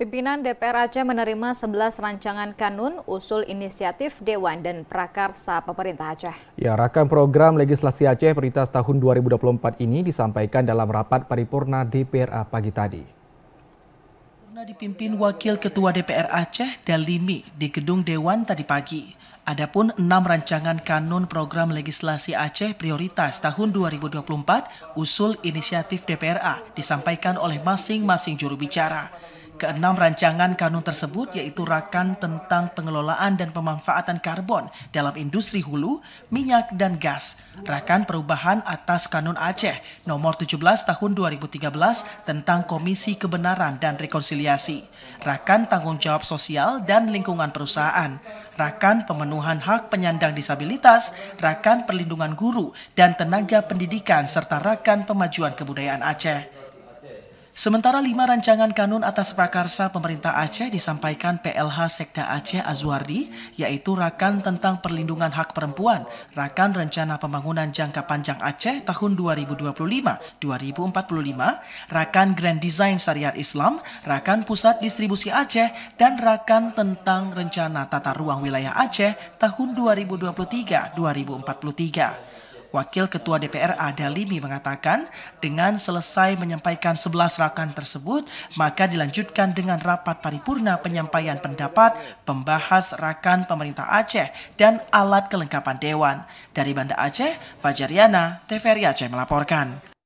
Pimpinan DPR Aceh menerima 11 rancangan kanun usul inisiatif Dewan dan Prakarsa Pemerintah Aceh. Ya, rakan program legislasi Aceh prioritas tahun 2024 ini disampaikan dalam rapat paripurna DPRA pagi tadi. Purna dipimpin Wakil Ketua DPR Aceh Dalimi di Gedung Dewan tadi pagi. Adapun enam rancangan kanun program legislasi Aceh prioritas tahun 2024 usul inisiatif DPRA disampaikan oleh masing-masing juru bicara. Keenam rancangan kanun tersebut yaitu rakan tentang pengelolaan dan pemanfaatan karbon dalam industri hulu, minyak, dan gas, rakan perubahan atas kanun Aceh nomor 17 tahun 2013 tentang Komisi Kebenaran dan Rekonsiliasi, rakan tanggung jawab sosial dan lingkungan perusahaan, rakan pemenuhan hak penyandang disabilitas, rakan perlindungan guru dan tenaga pendidikan serta rakan pemajuan kebudayaan Aceh. Sementara lima rancangan kanun atas prakarsa pemerintah Aceh disampaikan PLH Sekda Aceh Azwardi, yaitu Rakan tentang Perlindungan Hak Perempuan, Rakan Rencana Pembangunan Jangka Panjang Aceh tahun 2025-2045, Rakan Grand Design Syariat Islam, Rakan Pusat Distribusi Aceh, dan Rakan tentang Rencana Tata Ruang Wilayah Aceh tahun 2023-2043. Wakil Ketua DPR Adalimi mengatakan, dengan selesai menyampaikan sebelas rakan tersebut, maka dilanjutkan dengan rapat paripurna penyampaian pendapat, pembahas rakan pemerintah Aceh, dan alat kelengkapan Dewan. Dari Banda Aceh, Fajariana, TVRI Aceh melaporkan.